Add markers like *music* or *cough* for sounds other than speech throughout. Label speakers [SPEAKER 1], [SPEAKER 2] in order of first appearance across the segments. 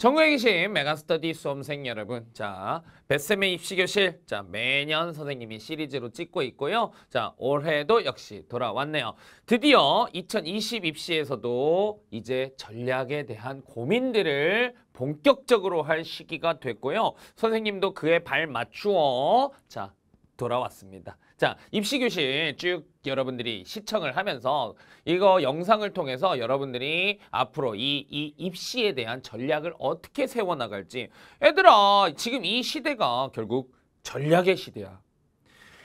[SPEAKER 1] 정국에 계신 메가스터디 수험생 여러분 자 베스맨 입시교실 자 매년 선생님이 시리즈로 찍고 있고요 자 올해도 역시 돌아왔네요 드디어 2020 입시에서도 이제 전략에 대한 고민들을 본격적으로 할 시기가 됐고요 선생님도 그에 발맞추어 자 돌아왔습니다 자, 입시교실 쭉 여러분들이 시청을 하면서 이거 영상을 통해서 여러분들이 앞으로 이, 이 입시에 대한 전략을 어떻게 세워나갈지 얘들아 지금 이 시대가 결국 전략의 시대야.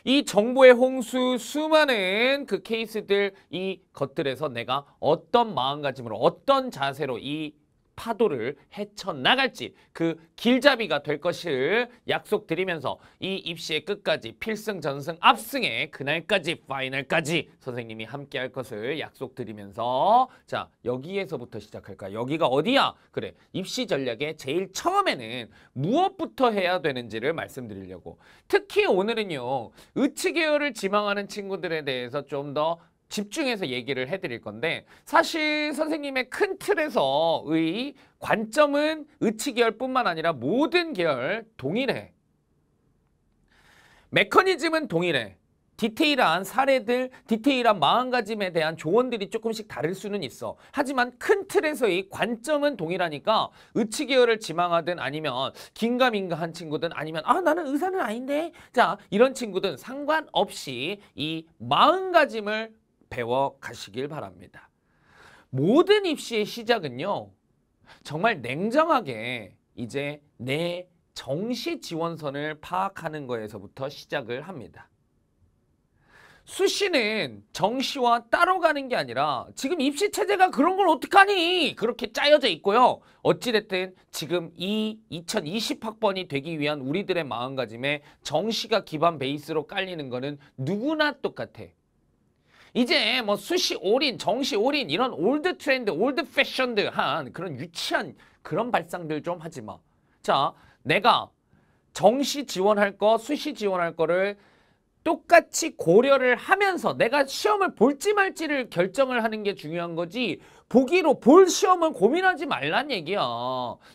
[SPEAKER 1] 이 정보의 홍수 수많은 그 케이스들 이 것들에서 내가 어떤 마음가짐으로 어떤 자세로 이 파도를 헤쳐나갈지 그 길잡이가 될 것을 약속드리면서 이 입시의 끝까지 필승 전승 압승의 그날까지 파이널까지 선생님이 함께 할 것을 약속드리면서 자 여기에서부터 시작할까 여기가 어디야 그래 입시 전략의 제일 처음에는 무엇부터 해야 되는지를 말씀드리려고 특히 오늘은요 의치 계열을 지망하는 친구들에 대해서 좀더 집중해서 얘기를 해드릴 건데 사실 선생님의 큰 틀에서의 관점은 의치계열뿐만 아니라 모든 계열 동일해. 메커니즘은 동일해. 디테일한 사례들, 디테일한 마음가짐에 대한 조언들이 조금씩 다를 수는 있어. 하지만 큰 틀에서의 관점은 동일하니까 의치계열을 지망하든 아니면 긴가민가한 친구든 아니면 아 나는 의사는 아닌데 자 이런 친구든 상관없이 이 마음가짐을 배워 가시길 바랍니다. 모든 입시의 시작은요. 정말 냉정하게 이제 내 정시 지원선을 파악하는 거에서부터 시작을 합니다. 수시는 정시와 따로 가는 게 아니라 지금 입시 체제가 그런 걸 어떡하니 그렇게 짜여져 있고요. 어찌됐든 지금 이 2020학번이 되기 위한 우리들의 마음가짐에 정시가 기반 베이스로 깔리는 거는 누구나 똑같아. 이제 뭐 수시 올인, 정시 올인 이런 올드 트렌드, 올드 패션드 한 그런 유치한 그런 발상들 좀 하지 마. 자, 내가 정시 지원할 거, 수시 지원할 거를 똑같이 고려를 하면서 내가 시험을 볼지 말지를 결정을 하는 게 중요한 거지 보기로 볼 시험을 고민하지 말란 얘기야.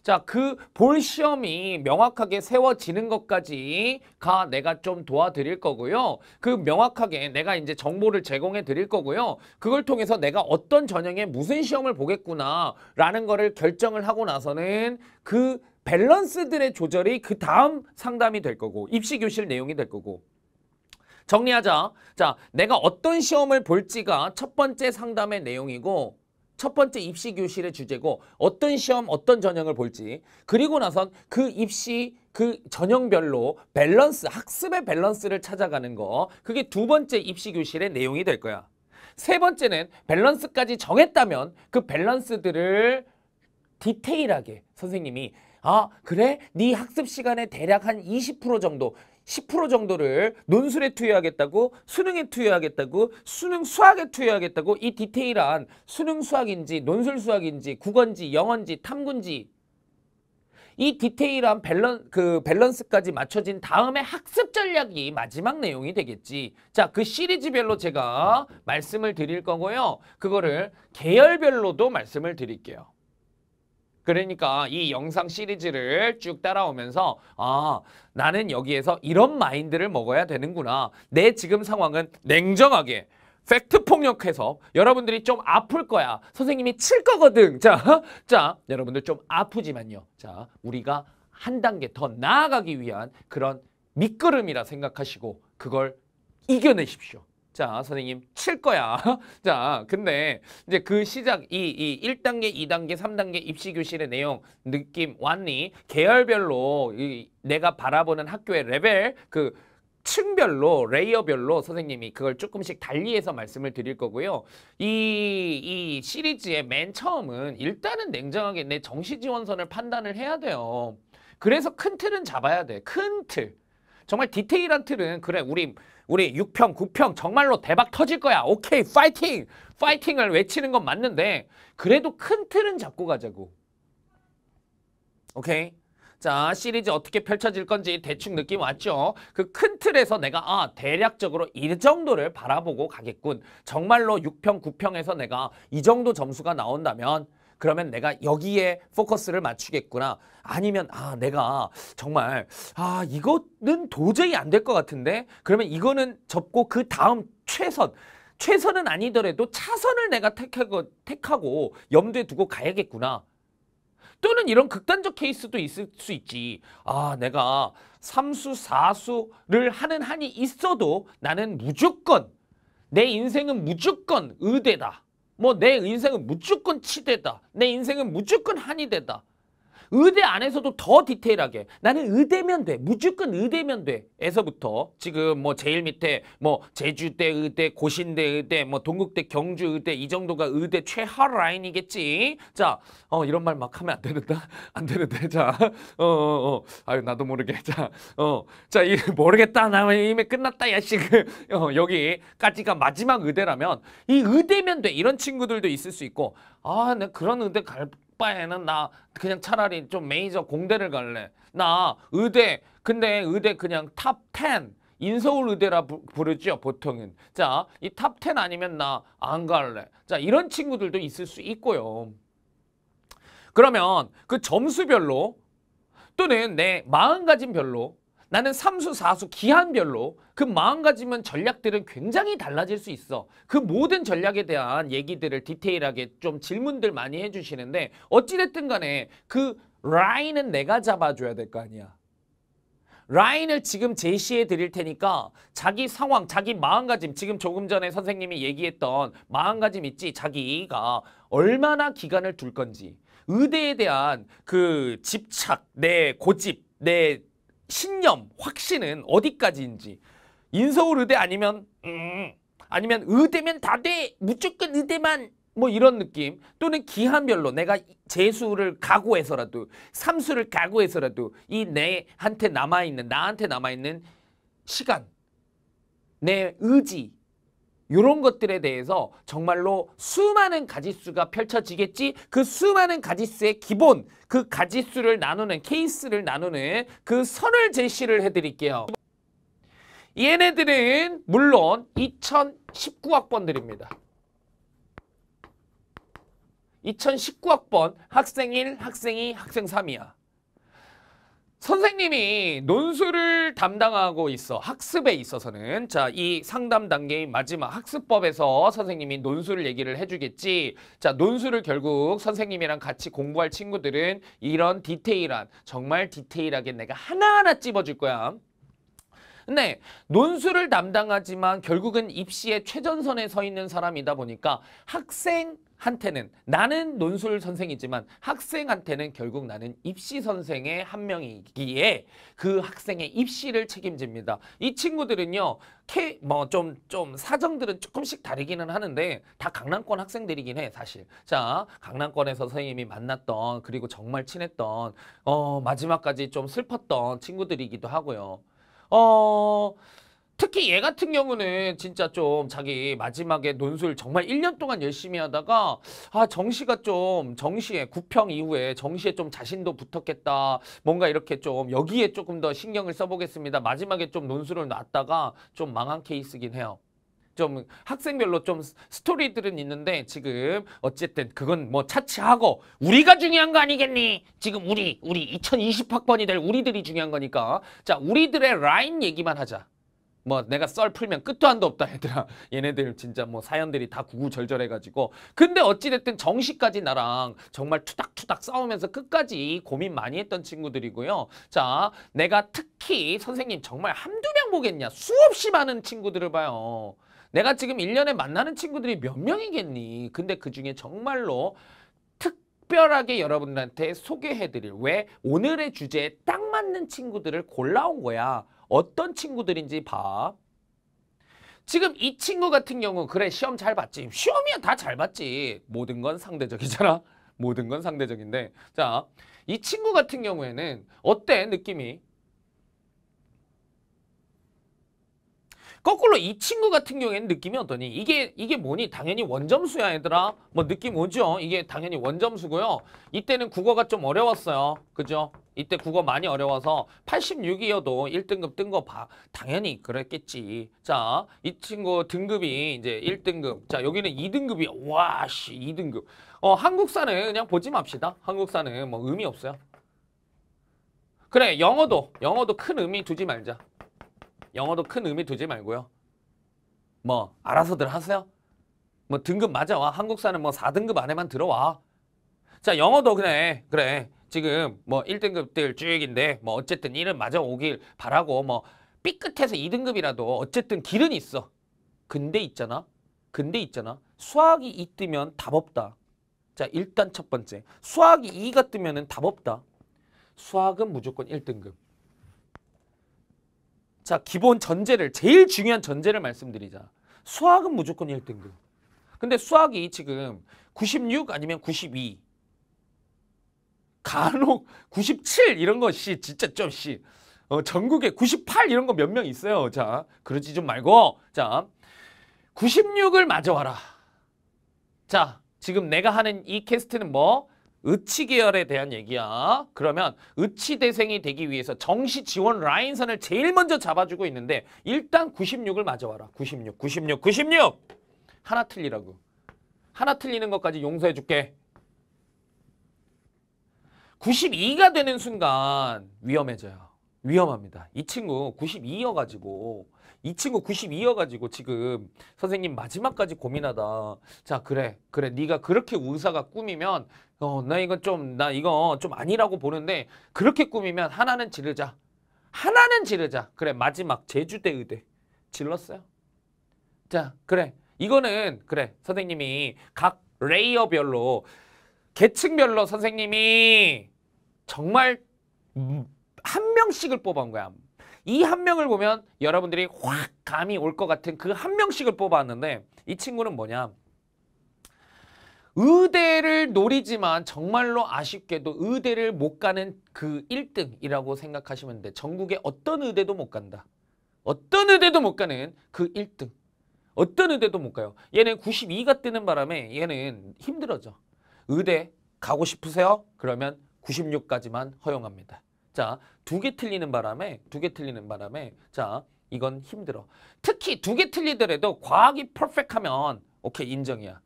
[SPEAKER 1] 자, 그 볼 시험이 명확하게 세워지는 것까지 가 내가 좀 도와드릴 거고요. 그 명확하게 내가 이제 정보를 제공해 드릴 거고요. 그걸 통해서 내가 어떤 전형에 무슨 시험을 보겠구나라는 거를 결정을 하고 나서는 그 밸런스들의 조절이 그 다음 상담이 될 거고 입시 교실 내용이 될 거고 정리하자. 자, 내가 어떤 시험을 볼지가 첫 번째 상담의 내용이고 첫 번째 입시 교실의 주제고 어떤 시험 어떤 전형을 볼지 그리고 나선 그 입시 그 전형별로 밸런스 학습의 밸런스를 찾아가는 거 그게 두 번째 입시 교실의 내용이 될 거야. 세 번째는 밸런스까지 정했다면 그 밸런스들을 디테일하게 선생님이 아 그래? 네 학습 시간에 대략 한 20% 정도 10% 정도를 논술에 투여하겠다고 수능에 투여하겠다고 수능 수학에 투여하겠다고 이 디테일한 수능 수학인지 논술 수학인지 국어인지 영어인지 탐구인지 이 디테일한 밸런, 그 밸런스까지 맞춰진 다음에 학습 전략이 마지막 내용이 되겠지. 자, 그 시리즈별로 제가 말씀을 드릴 거고요. 그거를 계열별로도 말씀을 드릴게요. 그러니까 이 영상 시리즈를 쭉 따라오면서 아 나는 여기에서 이런 마인드를 먹어야 되는구나. 내 지금 상황은 냉정하게 팩트 폭력해서 여러분들이 좀 아플 거야. 선생님이 칠 거거든. 자, *laughs* 자, 여러분들 좀 아프지만요. 자, 우리가 한 단계 더 나아가기 위한 그런 밑거름이라 생각하시고 그걸 이겨내십시오. 자, 선생님, 칠 거야. *laughs* 자, 근데 이제 그 시작, 이, 이 1단계, 2단계, 3단계 입시교실의 내용, 느낌 왔니? 계열별로 이, 내가 바라보는 학교의 레벨, 그, 층별로 레이어별로 선생님이 그걸 조금씩 달리해서 말씀을 드릴 거고요. 이, 이 시리즈의 맨 처음은 일단은 냉정하게 내 정시 지원선을 판단을 해야 돼요. 그래서 큰 틀은 잡아야 돼. 큰 틀. 정말 디테일한 틀은 그래 우리 우리 6평 9평 정말로 대박 터질 거야 오케이 파이팅 파이팅을 외치는 건 맞는데 그래도 큰 틀은 잡고 가자고 오케이 자 시리즈 어떻게 펼쳐질 건지 대충 느낌 왔죠 그 큰 틀에서 내가 아 대략적으로 이 정도를 바라보고 가겠군 정말로 6평 9평에서 내가 이 정도 점수가 나온다면 그러면 내가 여기에 포커스를 맞추겠구나. 아니면 아 내가 정말 아 이거는 도저히 안 될 것 같은데 그러면 이거는 접고 그 다음 최선 최선은 아니더라도 차선을 내가 택하고, 택하고 염두에 두고 가야겠구나. 또는 이런 극단적 케이스도 있을 수 있지. 아, 내가 삼수사수를 하는 한이 있어도 나는 무조건, 내 인생은 무조건 의대다. 뭐내 인생은 무조건 치대다. 내 인생은 무조건 한이 되다. 의대 안에서도 더 디테일하게 나는 의대면 돼. 무조건 의대면 돼. 에서부터 지금 뭐 제일 밑에 뭐 제주대 의대, 고신대 의대, 뭐 동국대 경주 의대 이 정도가 의대 최하 라인이겠지. 자, 어 이런 말 막 하면 안되는데안 *laughs* 되는데. 자. 어, 어, 어. 아유 나도 모르게. 자. 어. 자, 이 *laughs* 모르겠다. 나 이미 끝났다. 야 지금. 그, 어, 여기까지가 마지막 의대라면 이 의대면 돼. 이런 친구들도 있을 수 있고 아, 나 그런 의대 갈 빠에는나 그냥 차라리 좀 메이저 공대를 갈래. 나 의대 근데 의대 그냥 탑 10. 인서울 의대라 부르죠 보통은 자이 탑 10 아니면 나 안 갈래 자 이런 친구들도 있을 수 있고요 그러면 그 점수별로 또는 내 마음가짐별로 나는 삼수사수 기한별로 그 마음가짐은 전략들은 굉장히 달라질 수 있어. 그 모든 전략에 대한 얘기들을 디테일하게 좀 질문들 많이 해주시는데 어찌됐든 간에 그 라인은 내가 잡아줘야 될 거 아니야. 라인을 지금 제시해 드릴 테니까 자기 상황, 자기 마음가짐 지금 조금 전에 선생님이 얘기했던 마음가짐 있지 자기가 얼마나 기간을 둘 건지 의대에 대한 그 집착, 내 고집, 내 신념, 확신은 어디까지인지 인서울 의대 아니면 음, 아니면 의대면 다 돼 무조건 의대만 뭐 이런 느낌 또는 기한별로 내가 재수를 각오해서라도 삼수를 각오해서라도 이 내한테 남아있는 나한테 남아있는 시간 내 의지 이런 것들에 대해서 정말로 수많은 가지수가 펼쳐지겠지 그 수많은 가지수의 기본 그 가지수를 나누는 케이스를 나누는 그 선을 제시를 해드릴게요. 얘네들은 물론 2019학번들입니다. 2019학번 학생 1, 학생 2, 학생 3이야. 선생님이 논술을 담당하고 있어 학습에 있어서는 자 이 상담 단계인 마지막 학습법에서 선생님이 논술을 얘기를 해주겠지 자 논술을 결국 선생님이랑 같이 공부할 친구들은 이런 디테일한 정말 디테일하게 내가 하나하나 찝어줄 거야 근데 논술을 담당하지만 결국은 입시의 최전선에 서 있는 사람이다 보니까 학생 한테는 나는 논술 선생이지만 학생한테는 결국 나는 입시 선생의 한 명이기에 그 학생의 입시를 책임집니다. 이 친구들은요. 뭐좀좀 좀 사정들은 조금씩 다르기는 하는데 다 강남권 학생들이긴 해 사실. 자 강남권에서 선생님이 만났던 그리고 정말 친했던 어 마지막까지 좀 슬펐던 친구들이기도 하고요. 어. 특히 얘 같은 경우는 진짜 좀 자기 마지막에 논술 정말 1년 동안 열심히 하다가 아 정시가 좀 정시에 구평 이후에 정시에 좀 자신도 붙었겠다 뭔가 이렇게 좀 여기에 조금 더 신경을 써보겠습니다 마지막에 좀 논술을 놨다가 좀 망한 케이스긴 해요 좀 학생별로 좀 스토리들은 있는데 지금 어쨌든 그건 뭐 차치하고 우리가 중요한 거 아니겠니? 지금 우리 우리 2020학번이 될 우리들이 중요한 거니까 자 우리들의 라인 얘기만 하자 뭐 내가 썰 풀면 끝도 한도 없다 얘들아 *laughs* 얘네들 진짜 뭐 사연들이 다 구구절절해가지고 근데 어찌됐든 정시까지 나랑 정말 투닥투닥 싸우면서 끝까지 고민 많이 했던 친구들이고요 자 내가 특히 선생님 정말 한두 명 보겠냐 수없이 많은 친구들을 봐요 내가 지금 1년에 만나는 친구들이 몇 명이겠니 근데 그중에 정말로 특별하게 여러분들한테 소개해드릴 왜 오늘의 주제에 딱 맞는 친구들을 골라온 거야 어떤 친구들인지 봐. 지금 이 친구 같은 경우 그래 시험 잘 봤지. 시험이야 다 잘 봤지. 모든 건 상대적이잖아. *laughs* 모든 건 상대적인데 자 이 친구 같은 경우에는 어때 느낌이? 거꾸로 이 친구 같은 경우에는 느낌이 어떠니? 이게 이게 뭐니? 당연히 원점수야 얘들아. 뭐 느낌 오죠? 이게 당연히 원점수고요. 이때는 국어가 좀 어려웠어요. 그죠? 이때 국어 많이 어려워서 86이어도 1등급 뜬 거 봐. 당연히 그랬겠지. 자, 이 친구 등급이 이제 1등급. 자, 여기는 2등급이야. 와, 씨, 2등급. 어, 한국사는 그냥 보지 맙시다. 한국사는 뭐 의미 없어요. 그래, 영어도, 영어도 큰 의미 두지 말자. 영어도 큰 의미 두지 말고요. 뭐, 알아서들 하세요. 뭐 등급 맞아와. 한국사는 뭐 4등급 안에만 들어와. 자, 영어도 그래. 그래. 지금 뭐 1등급들 쭉인데 뭐 어쨌든 1은 맞아 오길 바라고 뭐 삐끗해서 2등급이라도 어쨌든 길은 있어. 근데 있잖아. 근데 있잖아. 수학이 2 뜨면 답 없다. 자 일단 첫 번째. 수학이 2가 뜨면 답 없다. 수학은 무조건 1등급. 자 기본 전제를 제일 중요한 전제를 말씀드리자. 수학은 무조건 1등급. 근데 수학이 지금 96 아니면 92 간혹 97 이런 것이 진짜 좀 씨. 어, 전국에 98 이런 거 몇 명 있어요. 자, 그러지 좀 말고. 자, 96을 맞아와라. 자, 지금 내가 하는 이 캐스트는 뭐? 의치 계열에 대한 얘기야. 그러면 의치 대생이 되기 위해서 정시 지원 라인선을 제일 먼저 잡아주고 있는데 일단 96을 맞아와라. 96, 96, 96! 하나 틀리라고. 하나 틀리는 것까지 용서해줄게. 92가 되는 순간 위험해져요. 위험합니다. 이 친구 92여가지고 이 친구 92여가지고 지금 선생님 마지막까지 고민하다. 자 그래 그래 네가 그렇게 의사가 꾸미면 어 나 이거 좀 나 이거 좀 아니라고 보는데 그렇게 꾸미면 하나는 지르자. 하나는 지르자. 그래 마지막 제주대 의대 질렀어요. 자 그래 이거는 그래 선생님이 각 레이어별로 계층별로 선생님이 정말 한 명씩을 뽑아온 거야. 이 한 명을 보면 여러분들이 확 감이 올 것 같은 그 한 명씩을 뽑아왔는데 이 친구는 뭐냐. 의대를 노리지만 정말로 아쉽게도 의대를 못 가는 그 1등이라고 생각하시면 돼. 전국의 어떤 의대도 못 간다. 어떤 의대도 못 가는 그 1등. 어떤 의대도 못 가요. 얘는 92가 뜨는 바람에 얘는 힘들어져. 의대 가고 싶으세요? 그러면 96까지만 허용합니다. 자, 두 개 틀리는 바람에 두 개 틀리는 바람에 자, 이건 힘들어. 특히 두 개 틀리더라도 과학이 퍼펙하면 오케이 인정이야.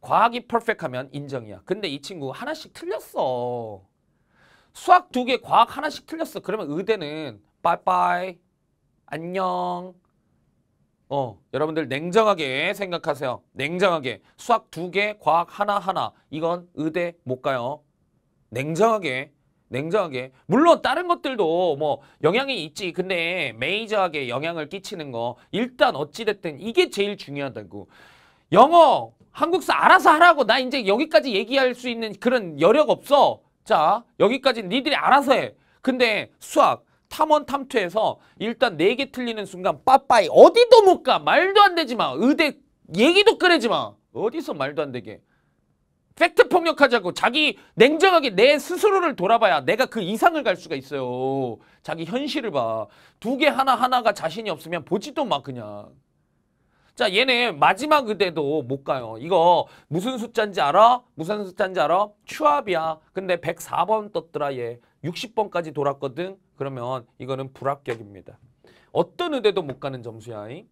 [SPEAKER 1] 과학이 퍼펙하면 인정이야. 근데 이 친구 하나씩 틀렸어. 수학 두 개, 과학 하나씩 틀렸어. 그러면 의대는 빠이빠이, 안녕, 어, 여러분들 냉정하게 생각하세요. 냉정하게. 수학 두 개, 과학 하나하나. 이건 의대 못 가요. 냉정하게. 냉정하게. 물론 다른 것들도 뭐 영향이 있지. 근데 메이저하게 영향을 끼치는 거. 일단 어찌됐든 이게 제일 중요하다고. 영어, 한국사 알아서 하라고. 나 이제 여기까지 얘기할 수 있는 그런 여력 없어. 자, 여기까지 니들이 알아서 해. 근데 수학, 탐원 탐투에서 일단 네 개 틀리는 순간 빠빠이 어디도 못 가 말도 안 되지 마 의대 얘기도 꺼내지 마 어디서 말도 안 되게 팩트 폭력하자고 자기 냉정하게 내 스스로를 돌아봐야 내가 그 이상을 갈 수가 있어요 자기 현실을 봐 두 개 하나하나가 자신이 없으면 보지도 마 그냥 자 얘네 마지막 의대도 못 가요 이거 무슨 숫자인지 알아? 무슨 숫자인지 알아? 추합이야 근데 104번 떴더라 얘 60번까지 돌았거든. 그러면 이거는 불합격입니다. 어떤 의대도 못 가는 점수야. 이?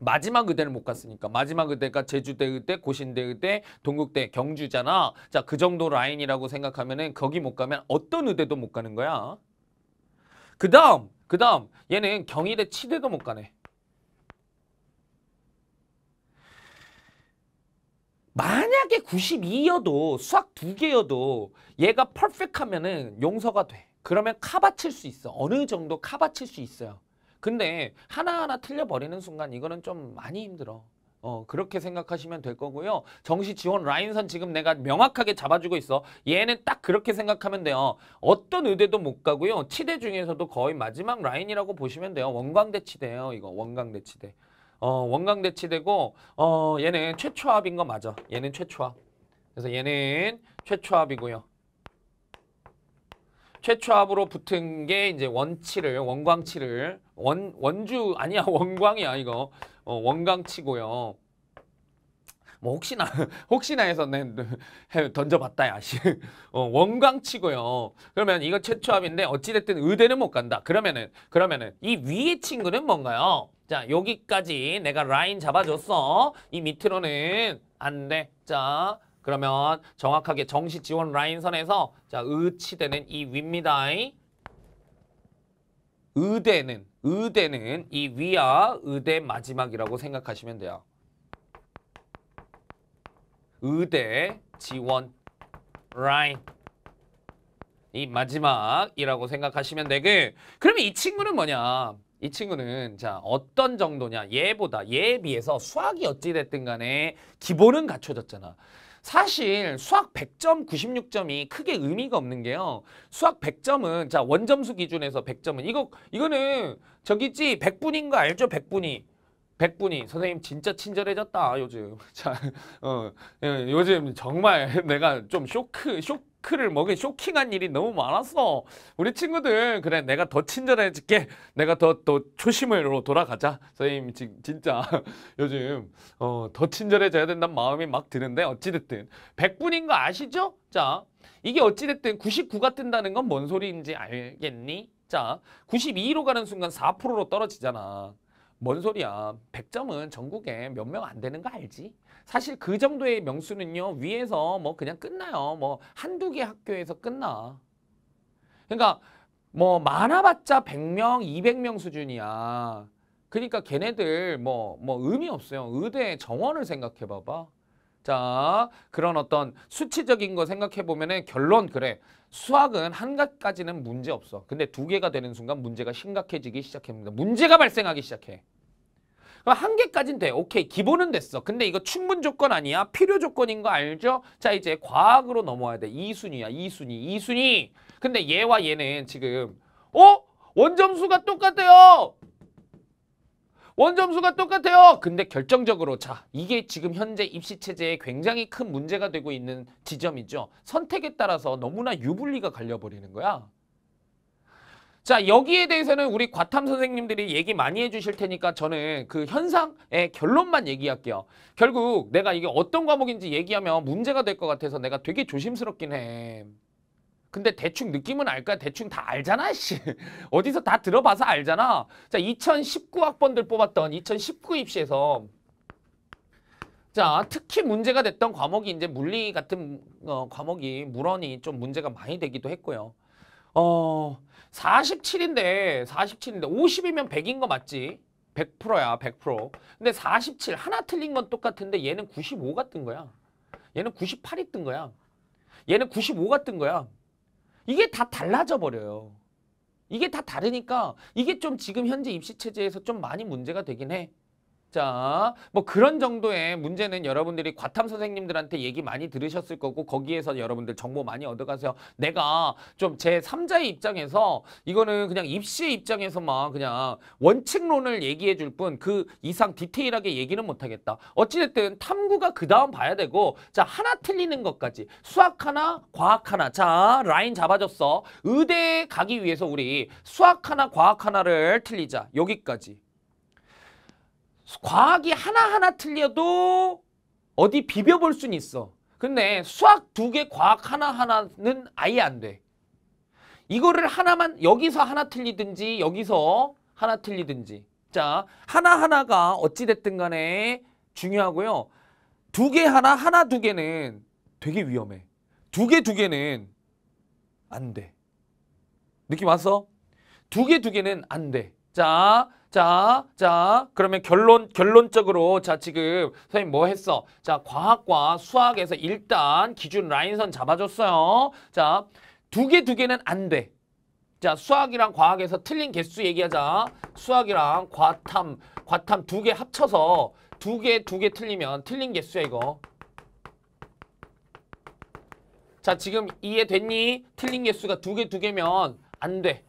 [SPEAKER 1] 마지막 의대를 못 갔으니까 마지막 의대가 제주대 의대, 고신대 의대, 동국대, 경주잖아. 자, 그 정도 라인이라고 생각하면은 거기 못 가면 어떤 의대도 못 가는 거야. 그다음, 그다음 얘는 경희대, 치대도 못 가네. 만약에 92여도 수학 2 개여도 얘가 퍼펙트하면은 용서가 돼. 그러면 카바칠 수 있어. 어느 정도 카바칠 수 있어요. 근데 하나하나 틀려버리는 순간 이거는 좀 많이 힘들어. 어 그렇게 생각하시면 될 거고요. 정시 지원 라인선 지금 내가 명확하게 잡아주고 있어. 얘는 딱 그렇게 생각하면 돼요. 어떤 의대도 못 가고요. 치대 중에서도 거의 마지막 라인이라고 보시면 돼요. 원광대 치대예요. 이거 원광대 치대. 어, 원강 대치되고 어, 얘는 최초합인거 맞아. 얘는 최초압. 그래서 얘는 최초압이고요. 최초압으로 붙은 게 이제 원치를 원광치를 원 원주 아니야 *laughs* 원광이야 이거 어, 원광치고요. 뭐 혹시나 *laughs* 혹시나 해서 던져봤다 야시 *laughs* 어, 원광치고요. 그러면 이거 최초압인데 어찌됐든 의대는 못 간다. 그러면은 그러면은 이 위에 친구는 뭔가요? 자 여기까지 내가 라인 잡아줬어. 이 밑으로는 안 돼. 자 그러면 정확하게 정시 지원 라인선에서 자 의치되는 이 위입니다. 의대는 의대는 이 위야 의대 마지막이라고 생각하시면 돼요. 의대 지원 라인 이 마지막이라고 생각하시면 되고 그러면 이 친구는 뭐냐 이 친구는 자 어떤 정도냐 얘보다 얘에 비해서 수학이 어찌됐든 간에 기본은 갖춰졌잖아 사실 수학 100점 96점이 크게 의미가 없는 게요 수학 100점은 자 원점수 기준에서 100점은 이거 이거는 저기지 100분인 거 알죠 100분이 1 0 0분이 선생님 진짜 친절해졌다 요즘 *laughs* 자 어, 예, 요즘 정말 *laughs* 내가 좀 쇼크 쇼크 마크를 먹은 쇼킹한 일이 너무 많았어. 우리 친구들 그래 내가 더 친절해질게. 내가 더 또 초심으로 돌아가자. 선생님 지, 진짜 *laughs* 요즘 어, 더 친절해져야 된다는 마음이 막 드는데 어찌됐든 100분인 거 아시죠? 자 이게 어찌됐든 99가 뜬다는 건 뭔 소리인지 알겠니? 자 92로 가는 순간 4%로 떨어지잖아. 뭔 소리야. 100점은 전국에 몇 명 안 되는 거 알지? 사실 그 정도의 명수는요. 위에서 뭐 그냥 끝나요. 뭐 한두 개 학교에서 끝나. 그러니까 뭐 많아봤자 100명, 200명 수준이야. 그러니까 걔네들 뭐뭐 뭐 의미 없어요. 의대 정원을 생각해 봐봐. 자, 그런 어떤 수치적인 거 생각해 보면은 결론 그래. 수학은 한 가지까지는 문제 없어. 근데 두 개가 되는 순간 문제가 심각해지기 시작합니다. 문제가 발생하기 시작해. 한 개까진 돼. 오케이. 기본은 됐어. 근데 이거 충분 조건 아니야. 필요 조건인 거 알죠? 자, 이제 과학으로 넘어와야 돼. 2순위야. 2순위. 2순위. 근데 얘와 얘는 지금 어? 원점수가 똑같아요. 원점수가 똑같아요. 근데 결정적으로 자 이게 지금 현재 입시체제에 굉장히 큰 문제가 되고 있는 지점이죠. 선택에 따라서 너무나 유불리가 갈려버리는 거야. 자 여기에 대해서는 우리 과탐 선생님들이 얘기 많이 해주실 테니까 저는 그 현상의 결론만 얘기할게요. 결국 내가 이게 어떤 과목인지 얘기하면 문제가 될 것 같아서 내가 되게 조심스럽긴 해. 근데 대충 느낌은 알까? 대충 다 알잖아, 씨. *laughs* 어디서 다 들어봐서 알잖아. 자, 2019학번들 뽑았던 2019 입시에서 자, 특히 문제가 됐던 과목이 이제 물리 같은 어, 과목이 물원이 좀 문제가 많이 되기도 했고요. 어 47인데 47인데 50이면 100인 거 맞지? 100%야 100% 근데 47 하나 틀린 건 똑같은데 얘는 95가 뜬 거야 얘는 98이 뜬 거야 얘는 95가 뜬 거야 이게 다 달라져 버려요 이게 다 다르니까 이게 좀 지금 현재 입시 체제에서 좀 많이 문제가 되긴 해 자, 뭐 그런 정도의 문제는 여러분들이 과탐 선생님들한테 얘기 많이 들으셨을 거고 거기에서 여러분들 정보 많이 얻어가세요. 내가 좀 제 3자의 입장에서 이거는 그냥 입시의 입장에서만 그냥 원칙론을 얘기해 줄 뿐 그 이상 디테일하게 얘기는 못하겠다. 어찌됐든 탐구가 그 다음 봐야 되고 자 하나 틀리는 것까지 수학 하나 과학 하나 자 라인 잡아줬어. 의대에 가기 위해서 우리 수학 하나 과학 하나를 틀리자 여기까지. 과학이 하나하나 틀려도 어디 비벼볼 수는 있어. 근데 수학 두 개, 과학 하나하나는 아예 안 돼. 이거를 하나만 여기서 하나 틀리든지 여기서 하나 틀리든지. 자, 하나하나가 어찌됐든 간에 중요하고요. 두 개 하나, 하나 두 개는 되게 위험해. 두 개 두 개는 안 돼. 느낌 왔어? 두 개 두 개는 안 돼. 자, 자, 자, 그러면 결론, 결론적으로, 자, 지금 선생님 뭐 했어? 자, 과학과 수학에서 일단 기준 라인선 잡아줬어요. 자, 두 개, 두 개는 안 돼. 자, 수학이랑 과학에서 틀린 개수 얘기하자. 수학이랑 과탐, 과탐 두 개 합쳐서 두 개, 두 개 틀리면 틀린 개수야, 이거. 자, 지금 이해됐니? 틀린 개수가 두 개, 두 개면 안 돼.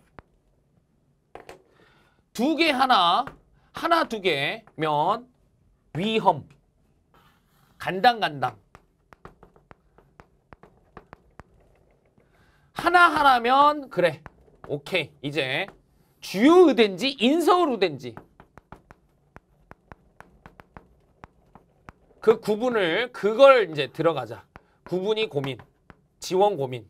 [SPEAKER 1] 두개 하나, 하나 두 개면 위험. 간당간당. 하나하나면 그래. 오케이. 이제 주요 의대인지 인서울 의대인지 그 구분을 그걸 이제 들어가자. 구분이 고민. 지원 고민.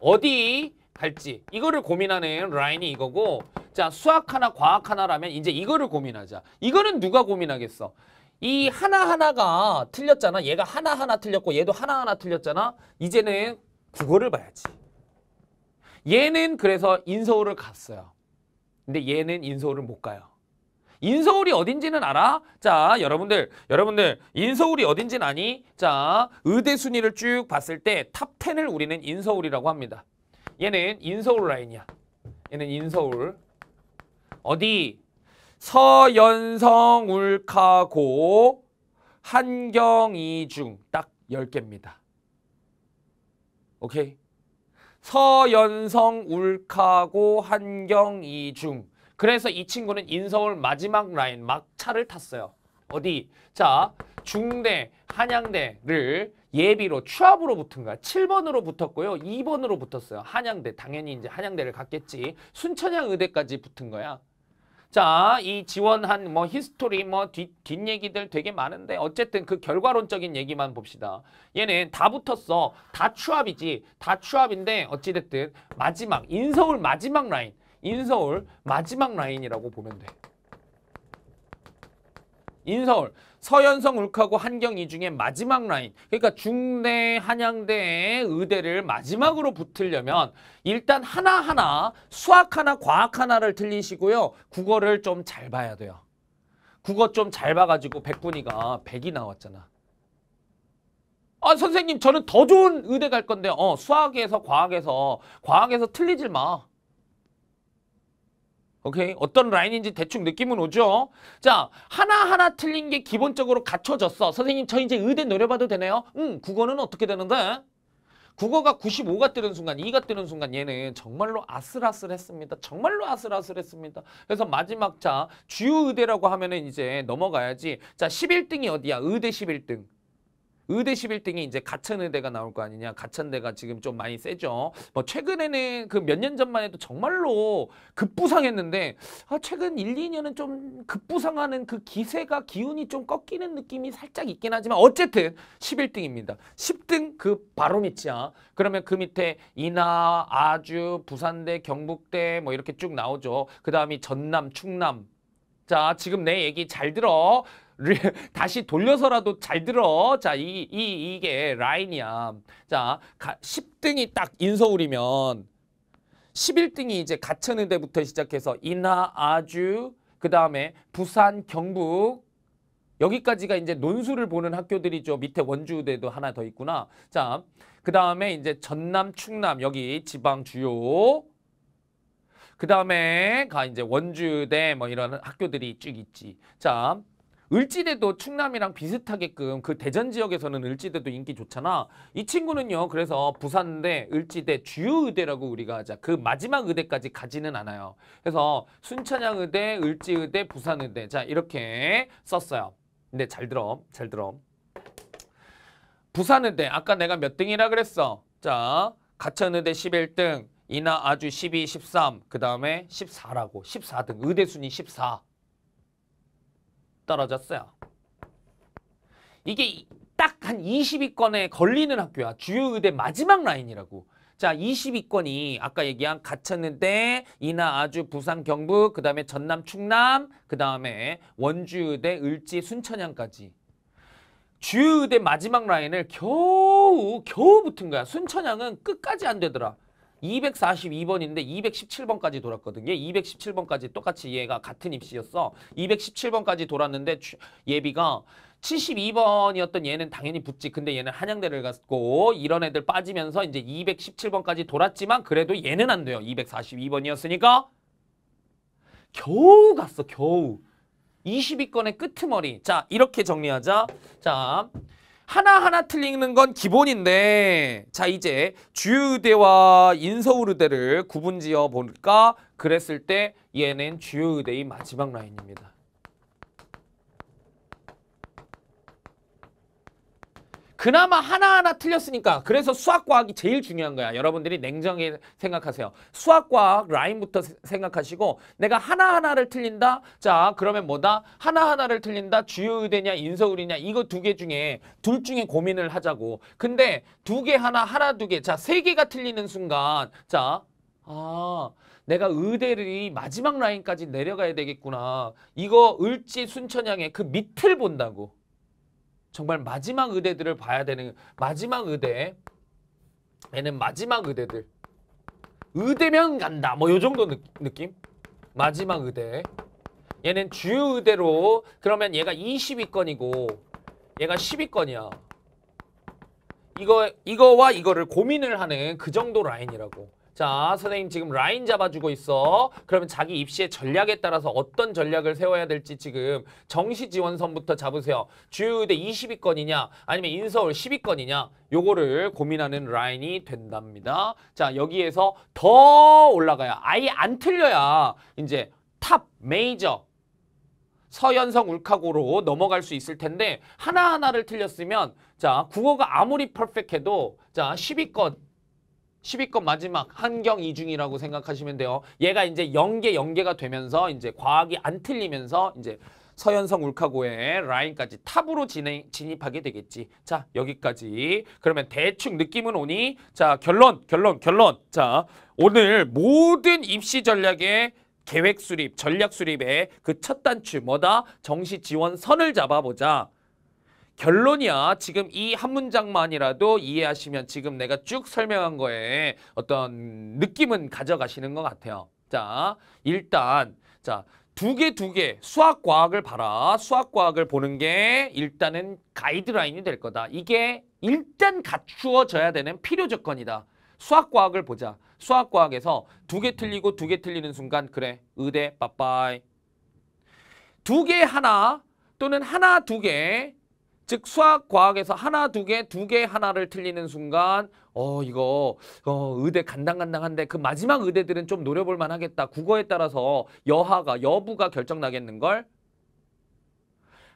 [SPEAKER 1] 어디 갈지 이거를 고민하는 라인이 이거고 자, 수학 하나, 과학 하나라면 이제 이거를 고민하자. 이거는 누가 고민하겠어? 이 하나하나가 틀렸잖아. 얘가 하나하나 틀렸고 얘도 하나하나 틀렸잖아. 이제는 국어를 봐야지. 얘는 그래서 인서울을 갔어요. 근데 얘는 인서울을 못 가요. 인서울이 어딘지는 알아? 자, 여러분들, 여러분들, 인서울이 어딘지는 아니? 자, 의대 순위를 쭉 봤을 때 탑 10을 우리는 인서울이라고 합니다. 얘는 인서울 라인이야. 얘는 인서울 어디 서연성 울카고 한경이중 딱 10개입니다. 오케이. 서연성 울카고 한경이중 그래서 이 친구는 인서울 마지막 라인 막차를 탔어요. 어디? 자, 중대, 한양대를 예비로 취합으로 붙은 거야. 7번으로 붙었고요. 2번으로 붙었어요. 한양대 당연히 이제 한양대를 갔겠지. 순천향 의대까지 붙은 거야. 자, 이 지원한 뭐 히스토리 뭐 뒷, 뒷얘기들 되게 많은데 어쨌든 그 결과론적인 얘기만 봅시다. 얘는 다 붙었어. 다 추합이지. 다 추합인데 어찌됐든 마지막, 인서울 마지막 라인. 인서울 마지막 라인이라고 보면 돼. 인서울, 서현성 울카고 한경 이 중에 마지막 라인 그러니까 중대, 한양대, 의대를 마지막으로 붙으려면 일단 하나하나 수학 하나, 과학 하나를 틀리시고요. 국어를 좀 잘 봐야 돼요. 국어 좀 잘 봐가지고 백분이가 백이 나왔잖아. 아 선생님 저는 더 좋은 의대 갈 건데 어 수학에서 과학에서 과학에서 틀리질 마. 오케이? 어떤 라인인지 대충 느낌은 오죠? 자, 하나하나 틀린 게 기본적으로 갖춰졌어. 선생님, 저 이제 의대 노려봐도 되나요? 응, 국어는 어떻게 되는데? 국어가 95가 뜨는 순간, 2가 뜨는 순간 얘는 정말로 아슬아슬했습니다. 정말로 아슬아슬했습니다. 그래서 마지막 자, 주요 의대라고 하면은 이제 넘어가야지. 자, 11등이 어디야? 의대 11등. 의대 11등이 이제 가천의대가 나올 거 아니냐. 가천대가 지금 좀 많이 세죠. 뭐 최근에는 그 몇 년 전만 해도 정말로 급부상했는데 아 최근 1, 2년은 좀 급부상하는 그 기세가 기운이 좀 꺾이는 느낌이 살짝 있긴 하지만 어쨌든 11등입니다. 10등 그 바로 밑이야. 그러면 그 밑에 인하, 아주, 부산대, 경북대 뭐 이렇게 쭉 나오죠. 그 다음이 전남, 충남. 자 지금 내 얘기 잘 들어. *laughs* 다시 돌려서라도 잘 들어. 자, 이, 이, 이게 라인이야. 자, 가, 10등이 딱 인서울이면 11등이 이제 가천의 대부터 시작해서 인하, 아주, 그 다음에 부산, 경북, 여기까지가 이제 논술을 보는 학교들이죠. 밑에 원주대도 하나 더 있구나. 자, 그 다음에 이제 전남, 충남, 여기 지방 주요. 그 다음에 가 이제 원주대 뭐 이런 학교들이 쭉 있지. 자, 을지대도 충남이랑 비슷하게끔 그 대전 지역에서는 을지대도 인기 좋잖아. 이 친구는요. 그래서 부산대, 을지대, 주요의대라고 우리가 하자. 그 마지막 의대까지 가지는 않아요. 그래서 순천향의대, 을지의대, 부산의대. 자 이렇게 썼어요. 근데 잘 들어. 잘 들어. 부산의대 아까 내가 몇 등이라 그랬어. 자 가천의대 11등, 이나 아주 12, 13, 그 다음에 14라고. 14등. 의대 순위 14. 떨어졌어요. 이게 딱 한 20위권에 걸리는 학교야. 주요 의대 마지막 라인이라고. 자, 20위권이 아까 얘기한 가천의대, 이나 아주 부산 경북, 그다음에 전남 충남, 그다음에 원주의대, 을지 순천향까지. 주의대 마지막 라인을 겨우 겨우 붙은 거야. 순천향은 끝까지 안 되더라. 242번인데 217번까지 돌았거든. 얘 217번까지 똑같이 얘가 같은 입시였어. 217번까지 돌았는데 예비가 72번이었던 얘는 당연히 붙지. 근데 얘는 한양대를 갔고 이런 애들 빠지면서 이제 217번까지 돌았지만 그래도 얘는 안 돼요. 242번이었으니까 겨우 갔어. 겨우. 2 0위의 끄트머리. 자, 이렇게 정리하자. 자, 하나하나 틀리는 건 기본인데 자 이제 주요의대와 인서울의대를 구분지어 볼까 그랬을 때 얘는 주요의대의 마지막 라인입니다. 그나마 하나하나 틀렸으니까 그래서 수학과학이 제일 중요한 거야. 여러분들이 냉정히 생각하세요. 수학과학 라인부터 생각하시고 내가 하나하나를 틀린다? 자 그러면 뭐다? 하나하나를 틀린다? 주요의대냐 인서울이냐 이거 두 개 중에 둘 중에 고민을 하자고. 근데 두 개 하나 하나 두 개. 자 세 개가 틀리는 순간 자 아, 내가 의대를 이 마지막 라인까지 내려가야 되겠구나. 이거 을지 순천향의 그 밑을 본다고. 정말 마지막 의대들을 봐야 되는 마지막 의대얘는 마지막 의대들 의대면 간다 뭐요 정도 느낌 마지막 의대 얘는 주요 의대로 그러면 얘가 20위권이고 얘가 10위권이야 이거 이거와 이거를 고민을 하는 그 정도 라인이라고 자, 선생님 지금 라인 잡아주고 있어. 그러면 자기 입시의 전략에 따라서 어떤 전략을 세워야 될지 지금 정시 지원선부터 잡으세요. 주요대 20위권이냐 아니면 인서울 10위권이냐 요거를 고민하는 라인이 된답니다. 자, 여기에서 더 올라가야 아예 안 틀려야 이제 탑 메이저 서연성 울카고로 넘어갈 수 있을 텐데 하나하나를 틀렸으면 자, 국어가 아무리 퍼펙트해도 자, 10위권 10위권 마지막 한경 이중이라고 생각하시면 돼요. 얘가 이제 연계 연계가 되면서 이제 과학이 안 틀리면서 이제 서현성 울카고의 라인까지 탑으로 진행, 진입하게 되겠지. 자 여기까지 그러면 대충 느낌은 오니 자 결론 결론 결론 자 오늘 모든 입시 전략의 계획 수립 전략 수립의 그 첫 단추 뭐다 정시 지원 선을 잡아보자. 결론이야 지금 이 한 문장만이라도 이해하시면 지금 내가 쭉 설명한 거에 어떤 느낌은 가져가시는 것 같아요. 자, 일단 자, 두 개, 두 개. 수학, 과학을 봐라. 수학, 과학을 보는 게 일단은 가이드라인이 될 거다. 이게 일단 갖추어져야 되는 필요 조건이다. 수학, 과학을 보자. 수학, 과학에서 두 개 틀리고 두 개 틀리는 순간 그래. 의대, 빠빠이. 두 개 하나 또는 하나 두개 즉 수학 과학에서 하나 두 개 두 개 하나를 틀리는 순간 어 이거 어 의대 간당간당한데 그 마지막 의대들은 좀 노려볼 만하겠다 국어에 따라서 여하가 여부가 결정나겠는 걸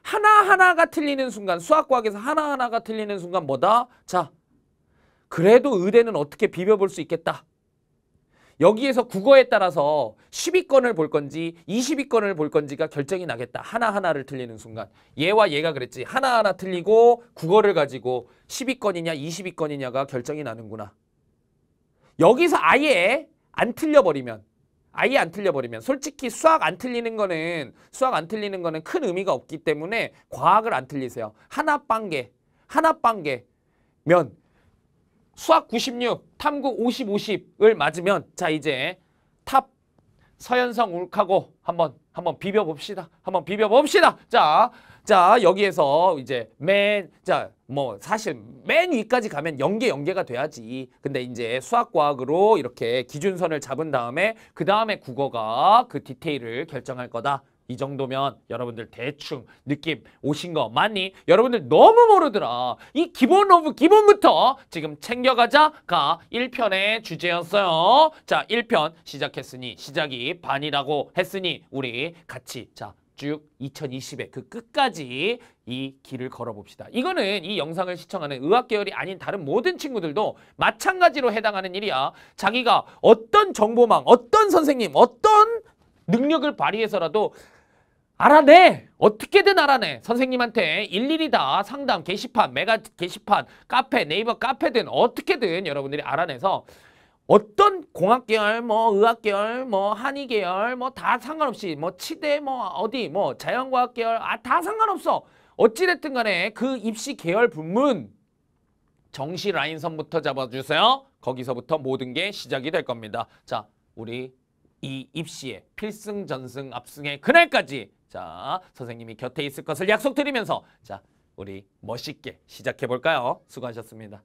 [SPEAKER 1] 하나하나가 틀리는 순간 수학과학에서 하나하나가 틀리는 순간 뭐다 자 그래도 의대는 어떻게 비벼볼 수 있겠다 여기에서 국어에 따라서 10위권을 볼 건지 20위권을 볼 건지가 결정이 나겠다. 하나하나를 틀리는 순간. 얘와 얘가 그랬지. 하나하나 틀리고 국어를 가지고 10위권이냐 20위권이냐가 결정이 나는구나. 여기서 아예 안 틀려버리면 아예 안 틀려버리면 솔직히 수학 안 틀리는 거는 수학 안 틀리는 거는 큰 의미가 없기 때문에 과학을 안 틀리세요. 하나 빵개 하나 빵개면 수학 96, 탐구 50, 50을 맞으면 자 이제 탑 서현성 울카고 한번 한번 비벼 봅시다. 한번 비벼 봅시다. 자, 자 여기에서 이제 맨자뭐 사실 맨 위까지 가면 연계 연계가 돼야지. 근데 이제 수학과학으로 이렇게 기준선을 잡은 다음에 그 다음에 국어가 그 디테일을 결정할 거다. 이 정도면 여러분들 대충 느낌 오신 거 맞니? 여러분들 너무 모르더라. 이 기본 오브 기본부터 지금 챙겨가자가 1편의 주제였어요. 자, 1편 시작했으니 시작이 반이라고 했으니 우리 같이 자, 쭉 2020의 그 끝까지 이 길을 걸어봅시다. 이거는 이 영상을 시청하는 의학계열이 아닌 다른 모든 친구들도 마찬가지로 해당하는 일이야. 자기가 어떤 정보망, 어떤 선생님, 어떤 능력을 발휘해서라도 알아내! 어떻게든 알아내! 선생님한테 일일이 다 상담, 게시판, 메가 게시판, 카페, 네이버 카페든 어떻게든 여러분들이 알아내서 어떤 공학계열, 뭐 의학계열, 뭐 한의계열, 뭐 다 상관없이 뭐 치대, 뭐 어디, 뭐 자연과학계열, 아 다 상관없어! 어찌됐든 간에 그 입시 계열 분문 정시 라인선부터 잡아주세요. 거기서부터 모든 게 시작이 될 겁니다. 자, 우리 이 입시의 필승, 전승, 압승의 그날까지 자, 선생님이 곁에 있을 것을 약속드리면서 자, 우리 멋있게 시작해 볼까요? 수고하셨습니다.